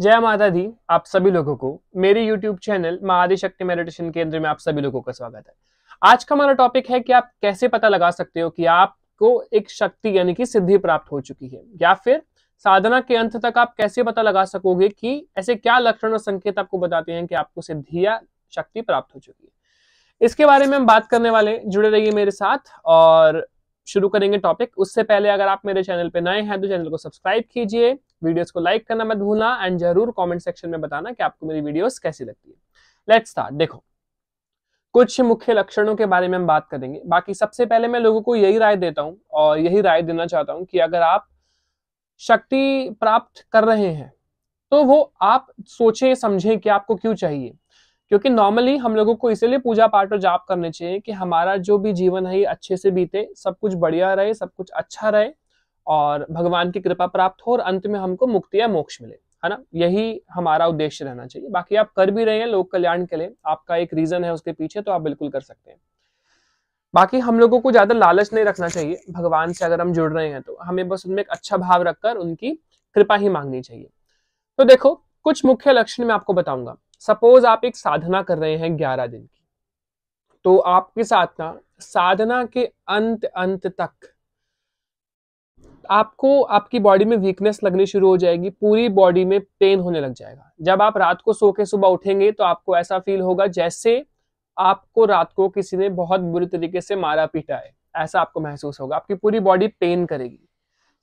जय माता दी आप सभी लोगों को मेरे YouTube चैनल माँ आदिशक्ति मेडिटेशन केंद्र में आप सभी लोगों का स्वागत है आज का हमारा टॉपिक है कि आप कैसे पता लगा सकते हो कि आपको एक शक्ति यानी कि सिद्धि प्राप्त हो चुकी है या फिर साधना के अंत तक आप कैसे पता लगा सकोगे कि ऐसे क्या लक्षण और संकेत आपको बताते हैं कि आपको सिद्धि या शक्ति प्राप्त हो चुकी है इसके बारे में हम बात करने वाले जुड़े रहिए मेरे साथ और शुरू करेंगे टॉपिक उससे पहले अगर आप मेरे चैनल पर नए हैं तो चैनल को सब्सक्राइब कीजिए वीडियोस को लाइक करना मत भूलना एंड जरूर कमेंट सेक्शन में बताना कि आपको मेरी वीडियोस कैसी लगती है लेट्स स्टार्ट देखो कुछ मुख्य लक्षणों के बारे में हम बात करेंगे बाकी सबसे पहले मैं लोगों को यही राय देता हूँ और यही राय देना चाहता हूँ कि अगर आप शक्ति प्राप्त कर रहे हैं तो वो आप सोचे समझें कि आपको क्यों चाहिए क्योंकि नॉर्मली हम लोगों को इसीलिए पूजा पाठ और जाप करने चाहिए कि हमारा जो भी जीवन है ये अच्छे से बीते सब कुछ बढ़िया रहे सब कुछ अच्छा रहे और भगवान की कृपा प्राप्त हो और अंत में हमको मुक्ति या मोक्ष मिले है ना यही हमारा उद्देश्य रहना चाहिए बाकी आप कर भी रहे हैं लोक कल्याण के लिए आपका एक रीजन है उसके पीछे तो आप बिल्कुल कर सकते हैं बाकी हम लोगों को ज्यादा लालच नहीं रखना चाहिए भगवान से अगर हम जुड़ रहे हैं तो हमें बस उनमें एक अच्छा भाव रखकर उनकी कृपा ही मांगनी चाहिए तो देखो कुछ मुख्य लक्षण मैं आपको बताऊंगा सपोज आप एक साधना कर रहे हैं ग्यारह दिन की तो आपके साधना साधना के अंत अंत तक आपको आपकी बॉडी में वीकनेस लगनी शुरू हो जाएगी पूरी बॉडी में पेन होने लग जाएगा जब आप रात को सो के सुबह उठेंगे तो आपको ऐसा फील होगा जैसे आपको रात को किसी ने बहुत बुरी तरीके से मारा पीटा है ऐसा आपको महसूस होगा आपकी पूरी बॉडी पेन करेगी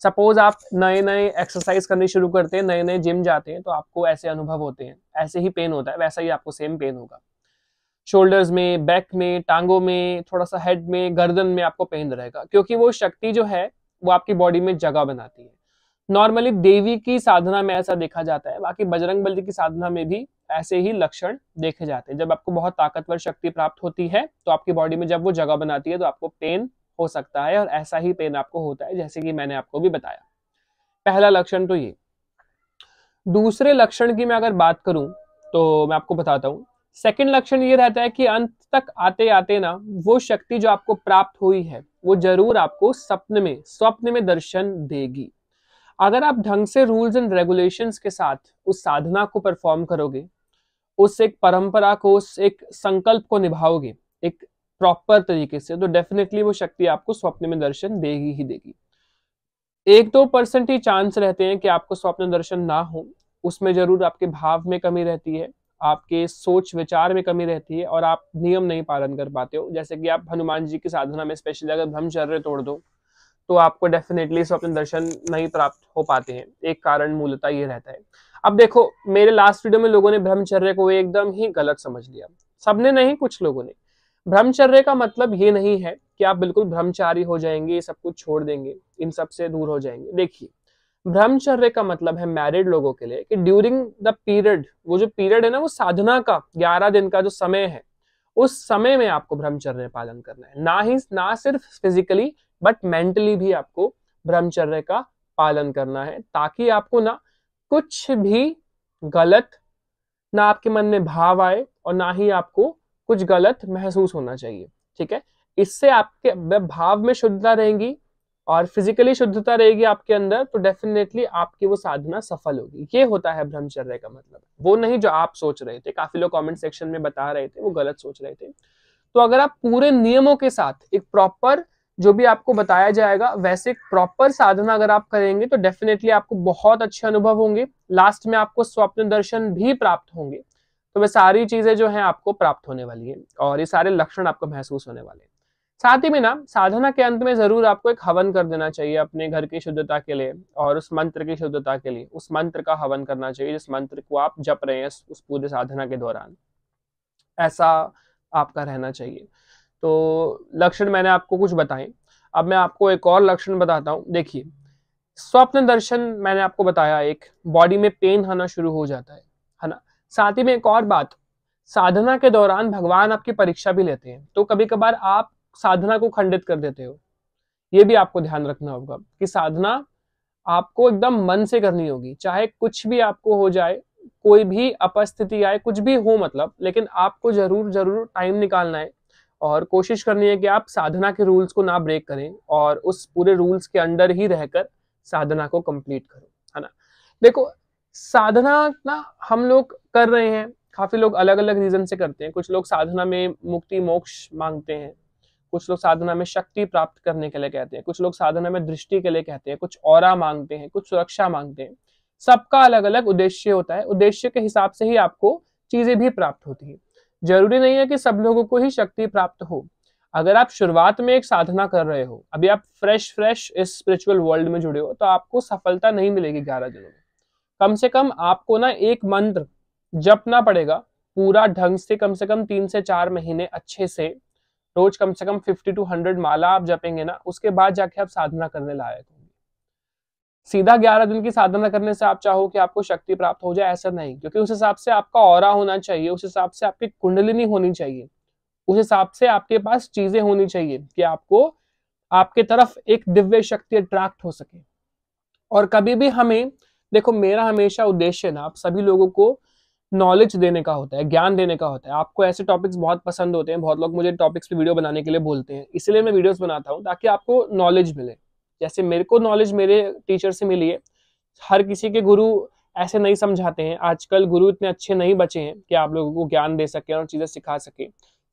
सपोज आप नए नए एक्सरसाइज करनी शुरू करते हैं नए नए जिम जाते हैं तो आपको ऐसे अनुभव होते हैं ऐसे ही पेन होता है वैसा ही आपको सेम पेन होगा शोल्डर्स में बैक में टांगों में थोड़ा सा हेड में गर्दन में आपको पेन रहेगा क्योंकि वो शक्ति जो है वो आपकी बॉडी में जगह बनाती है नॉर्मली देवी की साधना में ऐसा देखा जाता है बाकी बजरंग बली की साधना में भी ऐसे ही लक्षण देखे जाते हैं जब आपको बहुत ताकतवर शक्ति प्राप्त होती है तो आपकी बॉडी में जब वो जगह बनाती है तो आपको पेन हो सकता है और ऐसा ही पेन आपको होता है जैसे कि मैंने आपको भी बताया पहला लक्षण तो ये दूसरे लक्षण की मैं अगर बात करूं तो मैं आपको बताता हूं सेकंड लक्षण ये रहता है कि अंत तक आते आते ना वो शक्ति जो आपको प्राप्त हुई है वो जरूर आपको स्वप्न में स्वप्न में दर्शन देगी अगर आप ढंग से रूल्स एंड रेगुलेशंस के साथ उस साधना को परफॉर्म करोगे उस एक परंपरा को उस एक संकल्प को निभाओगे एक प्रॉपर तरीके से तो डेफिनेटली वो शक्ति आपको स्वप्न में दर्शन देगी ही देगी एक दो परसेंट ही चांस रहते हैं कि आपको स्वप्न दर्शन ना हो उसमें जरूर आपके भाव में कमी रहती है आपके सोच विचार में कमी रहती है और आप नियम नहीं पालन कर पाते हो जैसे कि आप हनुमान जी की साधना में स्पेशली अगर ब्रह्मचर्य तोड़ दो तो आपको डेफिनेटली स्वप्न दर्शन नहीं प्राप्त हो पाते हैं एक कारण मूलतः ये रहता है अब देखो मेरे लास्ट वीडियो में लोगों ने ब्रह्मचर्य को एकदम ही गलत समझ लिया सबने नहीं कुछ लोगों ने ब्रह्मचर्य का मतलब ये नहीं है कि आप बिल्कुल ब्रह्मचारी हो जाएंगे ये सब कुछ छोड़ देंगे इन सब से दूर हो जाएंगे देखिए ब्रह्मचर्य का मतलब है मैरिड लोगों के लिए कि ड्यूरिंग द पीरियड वो जो पीरियड है ना वो साधना का ग्यारह दिन का जो समय है उस समय में आपको ब्रह्मचर्य पालन करना है ना ही ना सिर्फ फिजिकली बट मेंटली भी आपको ब्रह्मचर्य का पालन करना है ताकि आपको ना कुछ भी गलत ना आपके मन में भाव आए और ना ही आपको कुछ गलत महसूस होना चाहिए ठीक है इससे आपके भाव में शुद्धता रहेंगी और फिजिकली शुद्धता रहेगी आपके अंदर तो डेफिनेटली आपकी वो साधना सफल होगी ये होता है ब्रह्मचर्य का मतलब वो नहीं जो आप सोच रहे थे काफी लोग कमेंट सेक्शन में बता रहे थे वो गलत सोच रहे थे तो अगर आप पूरे नियमों के साथ एक प्रॉपर जो भी आपको बताया जाएगा वैसे एक प्रॉपर साधना अगर आप करेंगे तो डेफिनेटली आपको बहुत अच्छे अनुभव होंगे लास्ट में आपको स्वप्न दर्शन भी प्राप्त होंगे तो वह सारी चीजें जो है आपको प्राप्त होने वाली है और ये सारे लक्षण आपको महसूस होने वाले हैं साथ ही में ना साधना के अंत में जरूर आपको एक हवन कर देना चाहिए अपने घर की शुद्धता के लिए और उस मंत्र की शुद्धता के लिए उस मंत्र का हवन करना चाहिए जिस मंत्र को आप जप रहे हैं उस पूरे साधना के दौरान ऐसा आपका रहना चाहिए तो लक्षण मैंने आपको कुछ बताए अब मैं आपको एक और लक्षण बताता हूँ देखिए स्वप्न दर्शन मैंने आपको बताया एक बॉडी में पेन आना शुरू हो जाता है है ना साथ ही में एक और बात साधना के दौरान भगवान आपकी परीक्षा भी लेते हैं तो कभी कभार आप साधना को खंडित कर देते हो ये भी आपको ध्यान रखना होगा कि साधना आपको एकदम मन से करनी होगी चाहे कुछ भी आपको हो जाए कोई भी अपस्थिति आए कुछ भी हो मतलब लेकिन आपको जरूर जरूर टाइम निकालना है और कोशिश करनी है कि आप साधना के रूल्स को ना ब्रेक करें और उस पूरे रूल्स के अंडर ही रहकर साधना को कंप्लीट करो है ना देखो साधना ना हम लोग कर रहे हैं काफी लोग अलग अलग रीजन से करते हैं कुछ लोग साधना में मुक्ति मोक्ष मांगते हैं कुछ लोग साधना में शक्ति प्राप्त करने के लिए कहते हैं कुछ लोग साधना में दृष्टि के लिए कहते हैं कुछ और मांगते हैं कुछ सुरक्षा मांगते हैं सबका अलग अलग उद्देश्य होता है उद्देश्य के हिसाब से ही आपको चीजें भी प्राप्त होती है जरूरी नहीं है कि सब लोगों को ही शक्ति प्राप्त हो अगर आप शुरुआत में एक साधना कर रहे हो अभी आप फ्रेश फ्रेश इस स्पिरिचुअल वर्ल्ड में जुड़े हो तो आपको सफलता नहीं मिलेगी ग्यारह दिनों में कम से कम आपको ना एक मंत्र जपना पड़ेगा पूरा ढंग से कम से कम तीन से चार महीने अच्छे से रोज कम से कम फिफ्टी टू हंड्रेड माला आप जपेंगे ना उसके बाद जाके आप साधना करने लायक होंगे सीधा ग्यारह दिन की साधना करने से आप चाहो कि आपको शक्ति प्राप्त हो जाए ऐसा नहीं क्योंकि उस हिसाब से आपका और होना चाहिए उस हिसाब से आपकी कुंडलिनी होनी चाहिए उस हिसाब से आपके पास चीजें होनी चाहिए कि आपको आपके तरफ एक दिव्य शक्ति अट्रैक्ट हो सके और कभी भी हमें देखो मेरा हमेशा उद्देश्य ना आप सभी लोगों को नॉलेज देने का होता है ज्ञान देने का होता है आपको ऐसे टॉपिक्स बहुत पसंद होते हैं बहुत लोग मुझे टॉपिक्स पे वीडियो बनाने के लिए बोलते हैं इसलिए मैं वीडियोस बनाता हूँ ताकि आपको नॉलेज मिले जैसे मेरे को नॉलेज मेरे टीचर से मिली है हर किसी के गुरु ऐसे नहीं समझाते हैं आजकल गुरु इतने अच्छे नहीं बचे हैं कि आप लोगों को ज्ञान दे सके और चीज़ें सिखा सके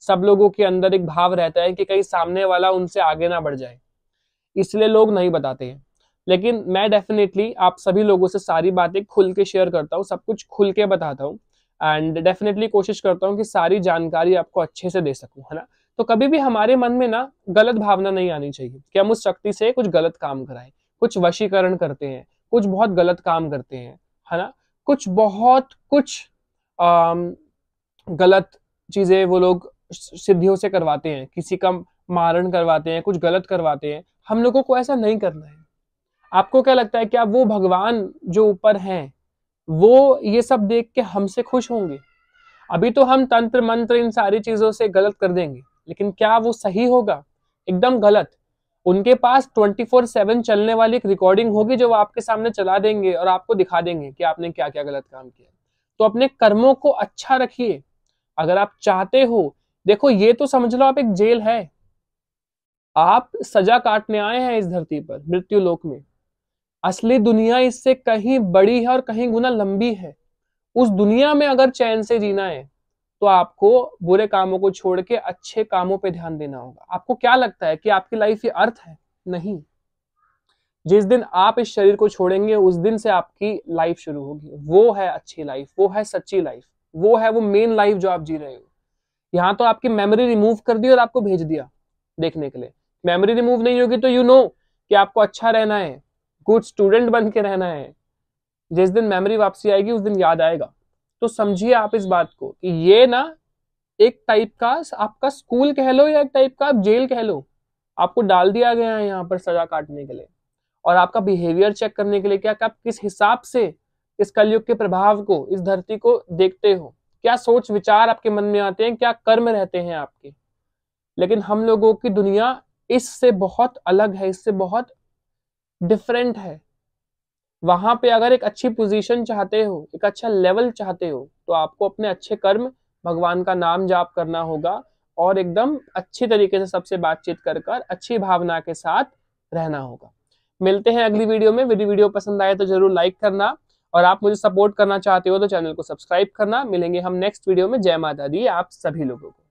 सब लोगों के अंदर एक भाव रहता है कि कहीं सामने वाला उनसे आगे ना बढ़ जाए इसलिए लोग नहीं बताते हैं लेकिन मैं डेफिनेटली आप सभी लोगों से सारी बातें खुल के शेयर करता हूँ सब कुछ खुल के बताता हूँ एंड डेफिनेटली कोशिश करता हूँ कि सारी जानकारी आपको अच्छे से दे सकूँ है ना तो कभी भी हमारे मन में ना गलत भावना नहीं आनी चाहिए कि हम उस शक्ति से कुछ गलत काम कराएं कुछ वशीकरण करते हैं कुछ बहुत गलत काम करते हैं है ना कुछ बहुत कुछ आ, गलत चीजें वो लोग सिद्धियों से करवाते हैं किसी का मारण करवाते हैं कुछ गलत करवाते हैं हम लोगों को ऐसा नहीं करना है आपको क्या लगता है कि आप वो भगवान जो ऊपर हैं वो ये सब देख के हमसे खुश होंगे अभी तो हम तंत्र मंत्र इन सारी चीजों से गलत कर देंगे लेकिन क्या वो सही होगा एकदम गलत उनके पास 24/7 चलने वाली एक रिकॉर्डिंग होगी जो वो आपके सामने चला देंगे और आपको दिखा देंगे कि आपने क्या क्या गलत काम किया तो अपने कर्मों को अच्छा रखिए अगर आप चाहते हो देखो ये तो समझ लो आप एक जेल है आप सजा काटने आए हैं इस धरती पर मृत्यु लोक में असली दुनिया इससे कहीं बड़ी है और कहीं गुना लंबी है उस दुनिया में अगर चैन से जीना है तो आपको बुरे कामों को छोड़ के अच्छे कामों पे ध्यान देना होगा आपको क्या लगता है कि आपकी लाइफ ये अर्थ है नहीं जिस दिन आप इस शरीर को छोड़ेंगे उस दिन से आपकी लाइफ शुरू होगी वो है अच्छी लाइफ वो है सच्ची लाइफ वो है वो मेन लाइफ जो आप जी रहे हो यहाँ तो आपकी मेमोरी रिमूव कर दी और आपको भेज दिया देखने के लिए मेमोरी रिमूव नहीं होगी तो यू you नो know कि आपको अच्छा रहना है गुड स्टूडेंट बन के रहना है जिस दिन मेमोरी वापसी आएगी उस दिन याद आएगा तो समझिए आप इस बात को कि ये ना एक टाइप का आपका स्कूल कह लो या एक टाइप का आप जेल कह लो आपको डाल दिया गया है यहाँ पर सजा काटने के लिए और आपका बिहेवियर चेक करने के लिए क्या आप किस हिसाब से इस कलयुग के प्रभाव को इस धरती को देखते हो क्या सोच विचार आपके मन में आते हैं क्या कर्म रहते हैं आपके लेकिन हम लोगों की दुनिया इससे बहुत अलग है इससे बहुत डिफरेंट है वहां पे अगर एक अच्छी पोजीशन चाहते हो एक अच्छा लेवल चाहते हो तो आपको अपने अच्छे कर्म भगवान का नाम जाप करना होगा और एकदम अच्छी तरीके से सबसे बातचीत कर कर अच्छी भावना के साथ रहना होगा मिलते हैं अगली वीडियो में मेरी वीडियो पसंद आए तो जरूर लाइक करना और आप मुझे सपोर्ट करना चाहते हो तो चैनल को सब्सक्राइब करना मिलेंगे हम नेक्स्ट वीडियो में जय माता दी आप सभी लोगों को